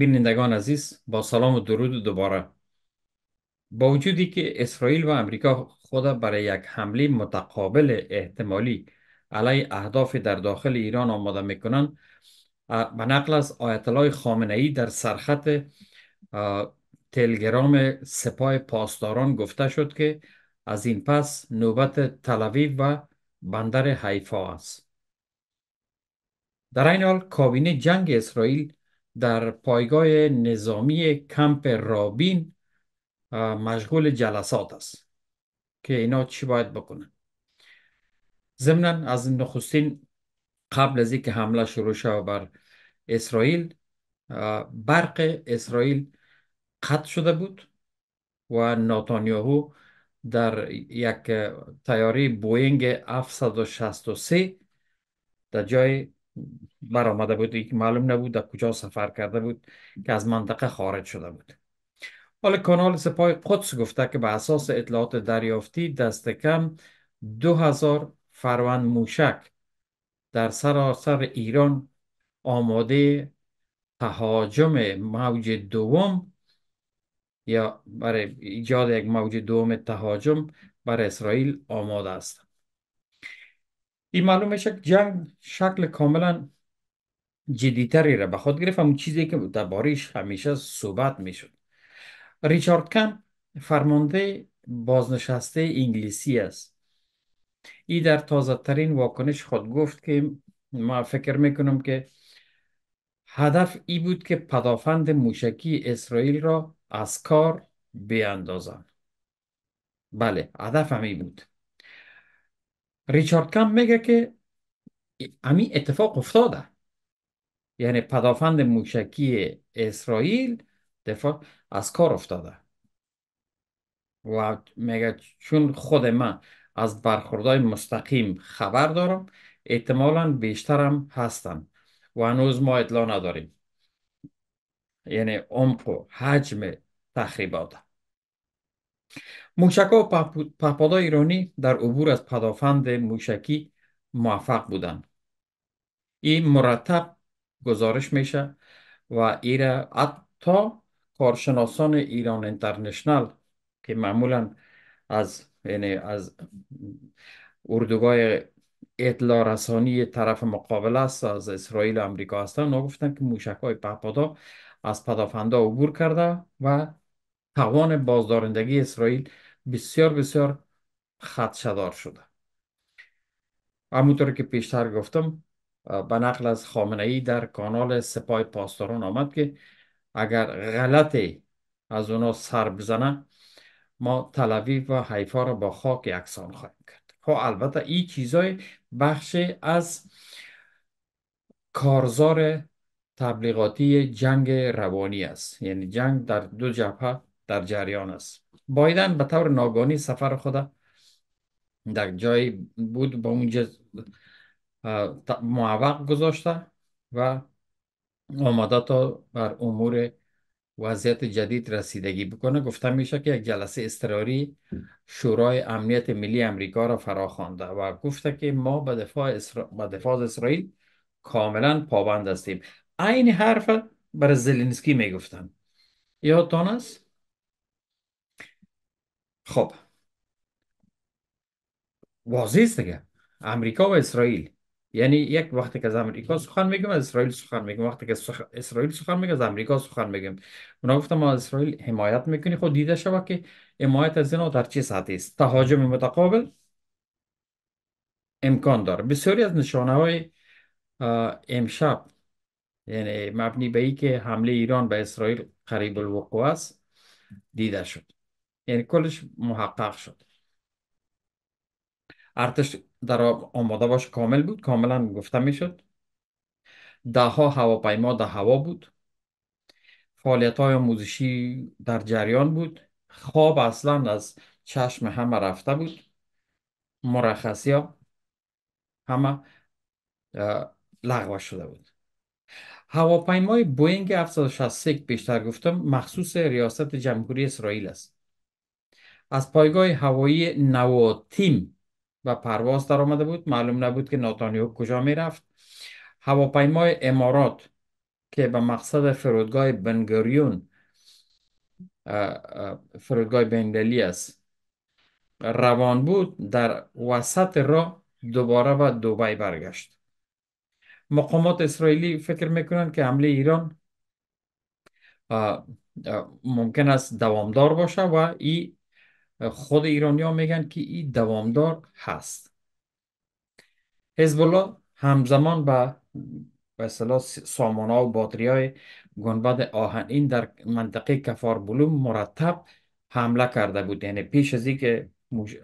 بینندگان عزیز با سلام و درود دوباره با وجودی که اسرائیل و امریکا خود برای یک حمله متقابل احتمالی علیه اهداف در داخل ایران آماده میکنند به نقل از آیت الله خامنه ای در سرخط تلگرام سپاه پاسداران گفته شد که از این پس نوبت تلویو و بندر حیفا است در این حال کابینه جنگ اسرائیل در پایگاه نظامی کمپ رابین مشغول جلسات است که اینا چی باید بکنن ضمنا از نخستین قبل از اینکه حمله شروع شود بر اسرائیل برق اسرائیل قطع شده بود و ناتانیاهو در یک تیاری بوینگ 763 در جای برآمده بود که معلوم نبود در کجا سفر کرده بود که از منطقه خارج شده بود حالا کانال سپاه قدس گفته که به اساس اطلاعات دریافتی دست کم دو هزار فروند موشک در سراسر ایران آماده تهاجم موج دوم یا برای ایجاد یک موج دوم تهاجم بر اسرائیل آماده است این معلومه میشه جنگ شکل کاملا جدیتری را به خود گرفت همون چیزی که دربارهش همیشه صحبت میشد ریچارد کم فرمانده بازنشسته انگلیسی است ای در تازه ترین واکنش خود گفت که ما فکر میکنم که هدف ای بود که پدافند موشکی اسرائیل را از کار بیاندازند بله هدف همین بود ریچارد کم میگه که امی اتفاق افتاده یعنی پدافند موشکی اسرائیل دفاع از کار افتاده و میگه چون خود من از برخوردهای مستقیم خبر دارم احتمالا بیشترم هستم و هنوز ما اطلاع نداریم یعنی عمق و حجم تخریبات موشکها و پهپادهای ایرانی در عبور از پدافند موشکی موفق بودند این مرتب گزارش میشه و ایره حتی کارشناسان ایران انترنشنل که معمولا از یعنی از اردوگاه اطلاع رسانی طرف مقابل است از اسرائیل و امریکا هستن نگفتن که موشک های پهپادا از پدافنده عبور کرده و توان بازدارندگی اسرائیل بسیار بسیار خدشدار شده همونطور که پیشتر گفتم به نقل از خامنه ای در کانال سپای پاسداران آمد که اگر غلطی از اونا سر بزنه ما تلوی و حیفا را با خاک یکسان خواهیم کرد خب البته این چیزای بخش از کارزار تبلیغاتی جنگ روانی است یعنی جنگ در دو جبهه در جریان است بایدن به طور ناگانی سفر خود در جایی بود با اونجا معوق گذاشته و آماده تا بر امور وضعیت جدید رسیدگی بکنه گفته میشه که یک جلسه استراری شورای امنیت ملی امریکا را فراخوانده و گفته که ما به دفاع, اسرا... اسرائیل کاملا پابند هستیم عین حرف بر زلینسکی میگفتن یادتان است خب واضح است دیگه امریکا و اسرائیل یعنی یک وقتی که از امریکا سخن میگم از اسرائیل سخن میگم وقتی که سخ... اسرائیل سخن میگم از امریکا سخن میگم اونا گفتم ما از اسرائیل حمایت میکنی خود خب دیده شود که حمایت از اینا در چه سطحی است تهاجم متقابل امکان داره بسیاری از نشانه های امشب یعنی مبنی به ای که حمله ایران به اسرائیل قریب الوقوع است دیده شد یعنی کلش محقق شد ارتش در آماده باش کامل بود کاملا گفته میشد ده ها هواپیما در هوا بود فعالیت های آموزشی در جریان بود خواب اصلا از چشم همه رفته بود مرخصی ها همه لغو شده بود هواپیمای بوینگ 763 بیشتر گفتم مخصوص ریاست جمهوری اسرائیل است از پایگاه هوایی نواتیم و پرواز در آمده بود معلوم نبود که ناتانیو کجا می رفت هواپیمای امارات که به مقصد فرودگاه بنگریون فرودگاه بندلی است روان بود در وسط را دوباره به دوبای برگشت مقامات اسرائیلی فکر میکنند که حمله ایران ممکن است دوامدار باشه و این خود ایرانی ها میگن که این دوامدار هست حزب الله همزمان به به اصطلاح سامانه و باتری های گنبد آهنین در منطقه کفار بلوم مرتب حمله کرده بود یعنی پیش از که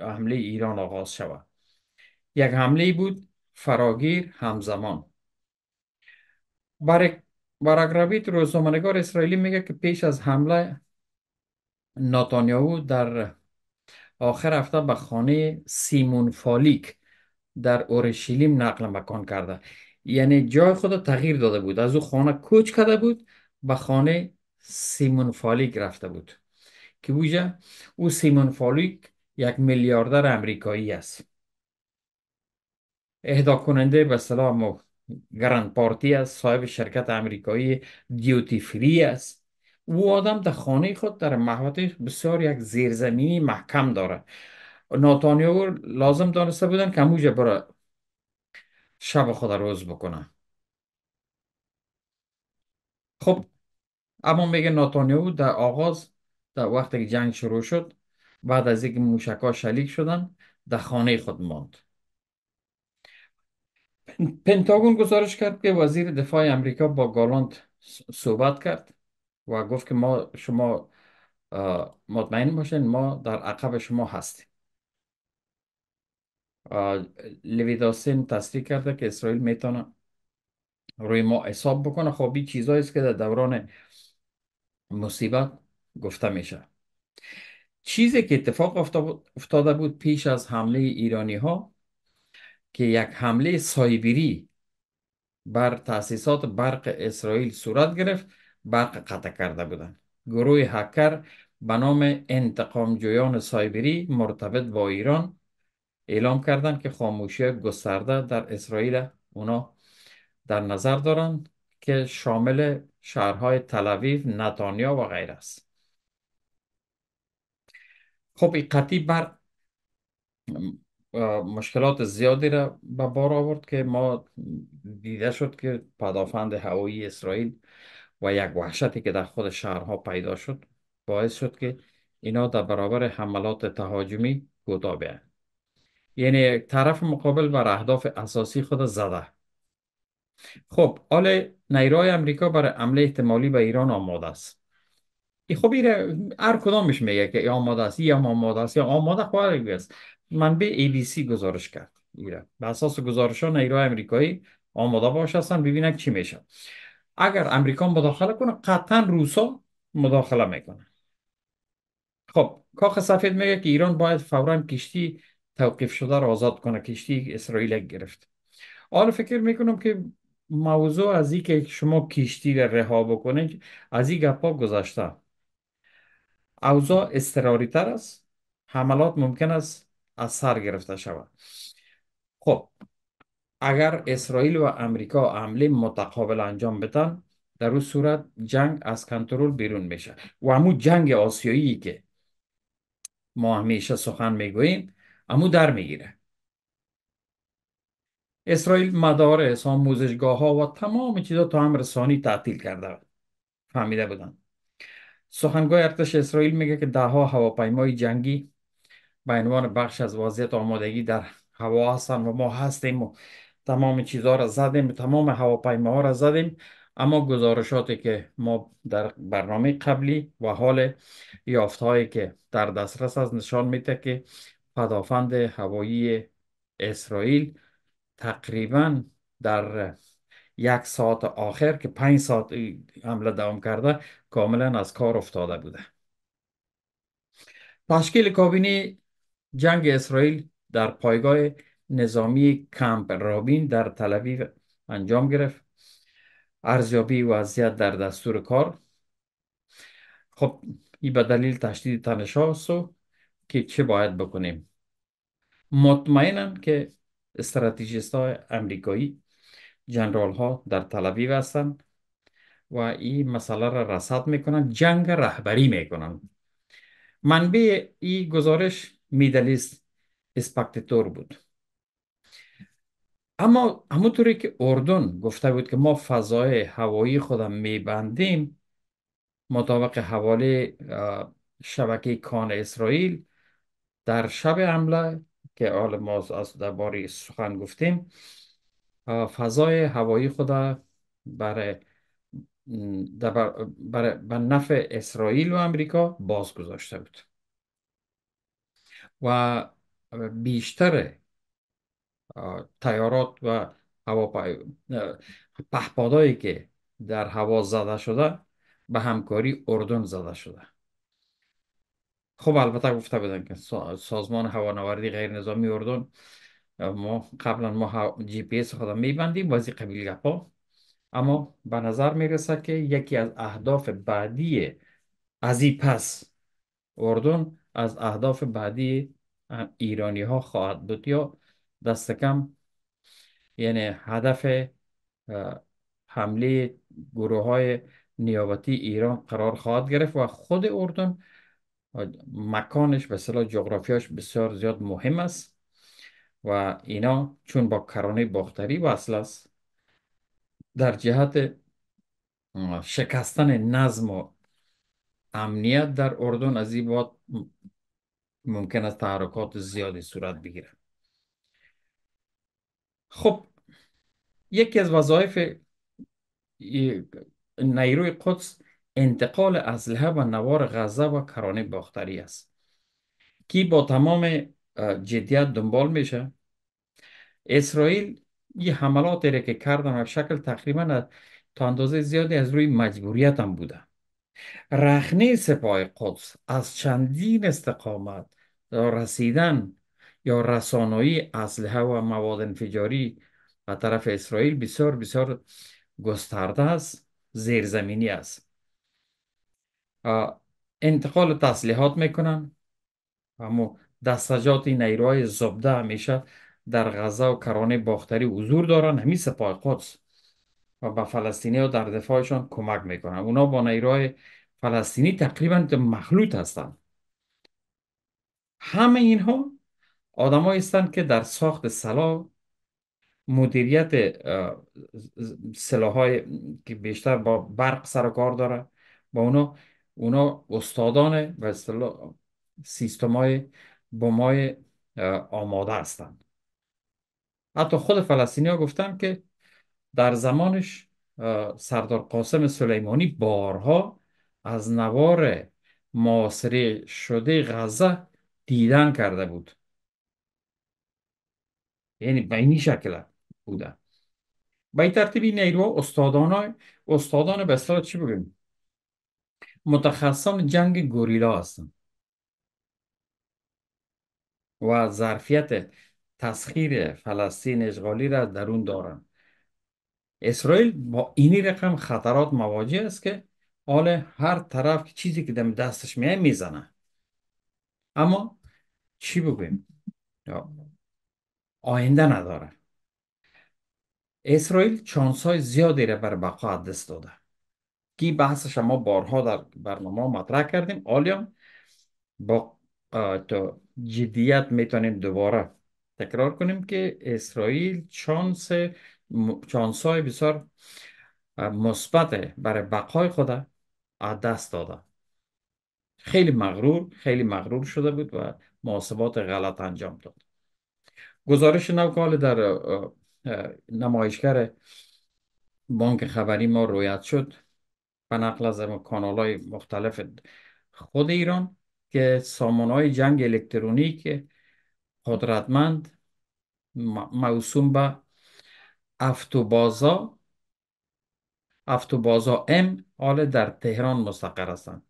حمله ایران آغاز شود یک حمله بود فراگیر همزمان برای براگرابیت روزنامه‌نگار اسرائیلی میگه که پیش از حمله ناتانیاهو در آخر هفته به خانه سیمون فالیک در اورشلیم نقل مکان کرده یعنی جای خود تغییر داده بود از او خانه کوچ کرده بود به خانه سیمون فالیک رفته بود که بوجه او سیمون فالیک یک میلیاردر امریکایی است اهدا کننده به سلام گرند پارتی است صاحب شرکت امریکایی دیوتی فری است او آدم در خانه خود در محوطه بسیار یک زیرزمینی محکم داره ناتانیاهو لازم دانسته بودن که موجه برای شب خود روز بکنه خب اما میگه ناتانیاهو در آغاز در وقتی که جنگ شروع شد بعد از اینکه موشکا شلیک شدن در خانه خود ماند پنتاگون گزارش کرد که وزیر دفاع امریکا با گالانت صحبت کرد و گفت که ما شما مطمئن باشین ما در عقب شما هستیم لویداسین تصریح کرده که اسرائیل میتونه روی ما حساب بکنه خب این چیزایی که در دوران مصیبت گفته میشه چیزی که اتفاق افتاده بود پیش از حمله ایرانی ها که یک حمله سایبری بر تاسیسات برق اسرائیل صورت گرفت برق قطع کرده بودند گروه هکر به نام جویان سایبری مرتبط با ایران اعلام کردند که خاموشی گسترده در اسرائیل اونا در نظر دارند که شامل شهرهای تلویف نتانیا و غیر است خب این قطعی بر مشکلات زیادی را به بار آورد که ما دیده شد که پدافند هوایی اسرائیل و یک وحشتی که در خود شهرها پیدا شد باعث شد که اینا در برابر حملات تهاجمی گدا بیان یعنی طرف مقابل بر اهداف اساسی خود زده خب حال نیرای امریکا برای عمله احتمالی به ایران آماده است ای خب ایره هر کدامش میگه که ای آماده است یا آماده است یا آماده خواهد خب است به ABC گزارش کرد ایره به اساس گزارش ها نیروهای امریکایی آماده باش هستن ببینن چی میشه اگر امریکا مداخله کنه قطعا روسا مداخله میکنه خب کاخ سفید میگه که ایران باید فورا کشتی توقیف شده را آزاد کنه کشتی اسرائیل گرفت آره فکر میکنم که موضوع از اینکه که شما کشتی رو رها بکنید از این گپا گذشته اوضاع استراری تر است حملات ممکن است از سر گرفته شود خب اگر اسرائیل و امریکا عمله متقابل انجام بدن در اون صورت جنگ از کنترل بیرون میشه و همو جنگ آسیایی که ما همیشه سخن میگوییم امو در میگیره اسرائیل مدارس آموزشگاه ها و تمام چیزا تا هم رسانی تعطیل کرده فهمیده بودن سخنگوی ارتش اسرائیل میگه که ها هواپیمای جنگی به عنوان بخش از وضعیت آمادگی در هوا هستن و ما هستیم و تمام چیزها را زدیم تمام هواپیماها را زدیم اما گزارشاتی که ما در برنامه قبلی و حال یافتهایی که در دسترس از نشان میده که پدافند هوایی اسرائیل تقریبا در یک ساعت آخر که پنج ساعت حمله دوام کرده کاملا از کار افتاده بوده تشکیل کابینه جنگ اسرائیل در پایگاه نظامی کمپ رابین در تلویو انجام گرفت ارزیابی وضعیت در دستور کار خب این به دلیل تشدید تنش و که چه باید بکنیم مطمئنم که استراتیجیست های امریکایی جنرال ها در تلویو هستند و این مسئله را رسد میکنن جنگ رهبری میکنن منبع این گزارش میدلیست اسپکتتور بود اما همونطوری که اردن گفته بود که ما فضای هوایی خودم میبندیم مطابق حواله شبکه کان اسرائیل در شب حمله که حال ما از درباره سخن گفتیم فضای هوایی خود برای به نفع اسرائیل و امریکا باز گذاشته بود و بیشتر تیارات و هواپای پهپادایی که در هوا زده شده به همکاری اردن زده شده خب البته گفته بدم که سازمان هوانوردی غیر نظامی اردن ما قبلا ما جی پی اس خودم میبندیم وزی قبیل گپا اما به نظر میرسه که یکی از اهداف بعدی از این پس اردن از اهداف بعدی ایرانی ها خواهد بود یا دست کم یعنی هدف حمله گروه های نیابتی ایران قرار خواهد گرفت و خود اردن مکانش به صلاح جغرافیاش بسیار زیاد مهم است و اینا چون با کرانه باختری وصل است در جهت شکستن نظم و امنیت در اردن از این باد ممکن است تحرکات زیادی صورت بگیرد خب یکی از وظایف نیروی قدس انتقال اسلحه و نوار غزه و کرانه باختری است که با تمام جدیت دنبال میشه اسرائیل یه حملاتی را که کردن و شکل تقریبا تا اندازه زیادی از روی مجبوریت هم بوده رخنه سپاه قدس از چندین استقامت رسیدن یا رسانوی اسلحه و مواد انفجاری و طرف اسرائیل بسیار بسیار گسترده است زیرزمینی است انتقال تسلیحات میکنن اما دستجات نیروهای زبده همیشه در غذا و کرانه باختری حضور دارن همین سپاه قدس و به فلسطینی ها در دفاعشان کمک میکنن اونا با نیروهای فلسطینی تقریبا مخلوط هستند همه اینها آدمایی هستند که در ساخت سلاح مدیریت سلاحهای که بیشتر با برق سر و کار داره با اونا اونا استادان و سیستم های بمای آماده هستند حتی خود فلسطینی ها گفتن که در زمانش سردار قاسم سلیمانی بارها از نوار معاصره شده غزه دیدن کرده بود یعنی به این شکل بوده به این ترتیب این نیروها استادان های استادان به چی بگیم متخصصان جنگ گوریلا هستن و ظرفیت تسخیر فلسطین اشغالی را درون دارن اسرائیل با اینی رقم خطرات مواجه است که حال هر طرف که چیزی که دم دستش میه میزنه اما چی بگویم آینده نداره اسرائیل های زیادی را بر بقا دست داده که بحثش ما بارها در برنامه مطرح کردیم آلیام با جدیت میتونیم دوباره تکرار کنیم که اسرائیل چانس چانس های بسیار مثبت برای بقای خود دست داده خیلی مغرور خیلی مغرور شده بود و محاسبات غلط انجام داد گزارش نوکال در نمایشگر بانک خبری ما رویت شد به نقل از کانال های مختلف خود ایران که سامان های جنگ الکترونیک قدرتمند موسوم به افتوبازا افتوبازا ام حال در تهران مستقر هستند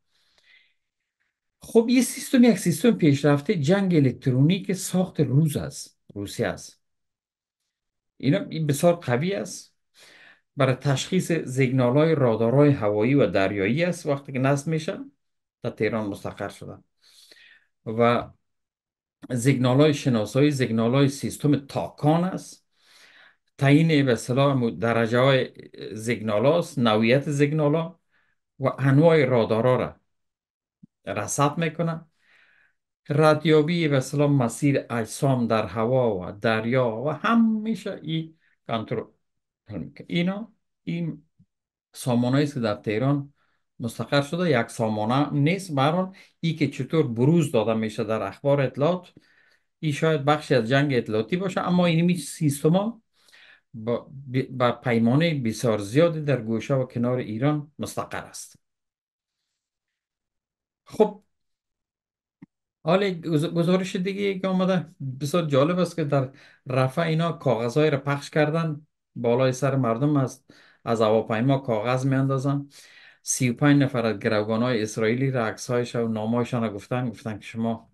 خب یه سیستم یک سیستم پیشرفته جنگ الکترونیک ساخت روز است روسیه است این, این بسیار قوی است برای تشخیص زیگنال های رادارهای هوایی و دریایی است وقتی که نصب میشه در تهران مستقر شده و زیگنال های شناسایی زیگنال های سیستم تاکان است تعیین به صلاح درجه های زیگنال هاست نوعیت زیگنال ها و انواع ها را رصد میکنه ردیابی به سلام مسیر اجسام در هوا و دریا و همیشه این کنترل میکنه اینا این سامانه است که در تهران مستقر شده یک سامانه نیست بران ای که چطور بروز داده میشه در اخبار اطلاعات ای شاید بخشی از جنگ اطلاعاتی باشه اما این سیستما با, با پیمانه بسیار زیادی در گوشه و کنار ایران مستقر است خب حالا گزارش دیگه که آمده بسیار جالب است که در رفع اینا های را پخش کردن بالای سر مردم است از هواپیما کاغذ می اندازن 35 نفر از گروگان های اسرائیلی را اکس هایش و نامایشان را گفتن گفتن که شما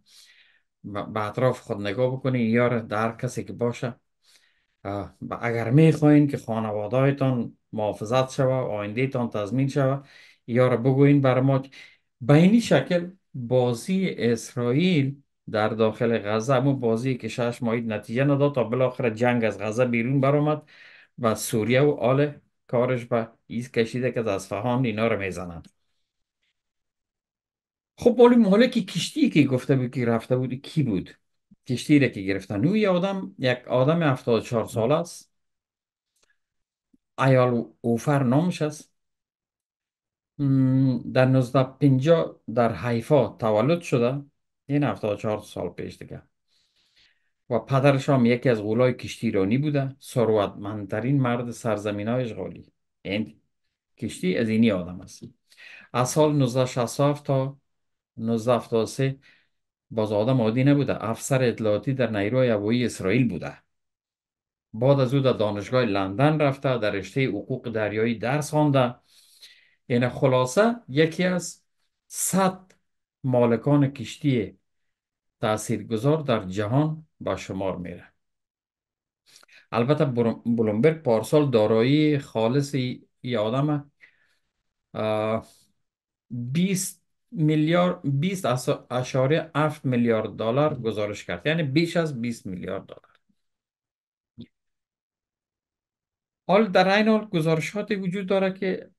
به اطراف خود نگاه بکنین یا در کسی که باشه اگر میخواین که خانوادهایتان محافظت شوه آینده تان تضمین شوه یا بگوین بر ما به این شکل بازی اسرائیل در داخل غزه اما بازی که شش ماهید نتیجه نداد تا بالاخره جنگ از غزه بیرون برآمد و سوریه و آل کارش به ایز کشیده که از فهان اینا رو میزنند خب ولی مالکی که کشتی که گفته بود که رفته بود کی بود کشتی که گرفتن او آدم یک آدم 74 سال است ایال اوفر نامش است Mm, در 1950 در حیفا تولد شده این 74 سال پیش دیگه و پدرش هم یکی از غولای کشتی ایرانی بوده سروتمندترین مرد سرزمین اشغالی این یعنی کشتی از اینی آدم است از سال 1967 تا 1973 باز آدم عادی نبوده افسر اطلاعاتی در نیروی هوایی اسرائیل بوده بعد از او در دانشگاه لندن رفته در رشته حقوق دریایی درس خوانده یعنی خلاصه یکی از صد مالکان کشتی تاثیرگذار در جهان به شمار میره البته بلومبرگ پارسال دارایی خالص ای 20 میلیارد 20 اشاره 7 میلیارد دلار گزارش کرد یعنی بیش از 20 میلیارد دلار حال در این حال وجود داره که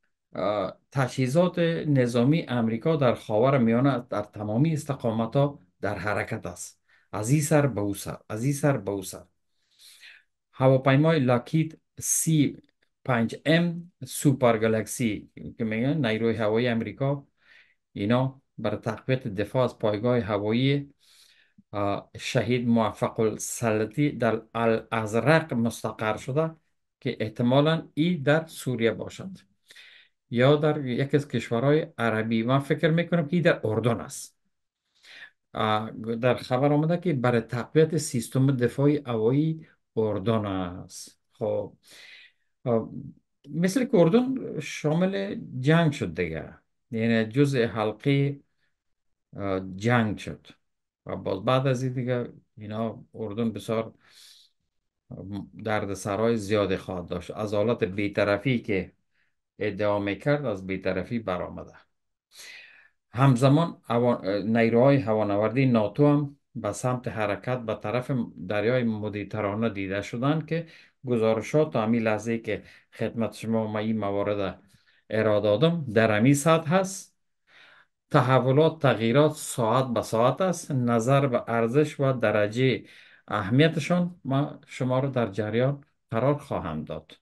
تجهیزات نظامی امریکا در خاور میانه در تمامی استقامت ها در حرکت است از این سر به او سر از این سر به او سر هواپیمای لاکید سی 5 ام سوپر گلکسی که میگن نیروی هوایی امریکا اینا بر تقویت دفاع از پایگاه هوایی شهید موفق السلطی در الازرق مستقر شده که احتمالا ای در سوریه باشد یا در یکی از کشورهای عربی من فکر میکنم که در اردن است در خبر آمده که برای تقویت سیستم دفاعی هوایی اردن است خب مثل که اردن شامل جنگ شد دیگه یعنی جزء حلقه جنگ شد و باز بعد از این دیگه اینا اردن بسیار سرای زیادی خواهد داشت از حالت بیترفی که ادعا میکرد از بیطرفی برآمده همزمان نیروهای هوانوردی ناتو هم به سمت حرکت به طرف دریای مدیترانه دیده شدند که گزارشات تا همین لحظه که خدمت شما ما این موارد را دادم در همین سطح هست تحولات تغییرات ساعت به ساعت است نظر به ارزش و درجه اهمیتشان ما شما را در جریان قرار خواهم داد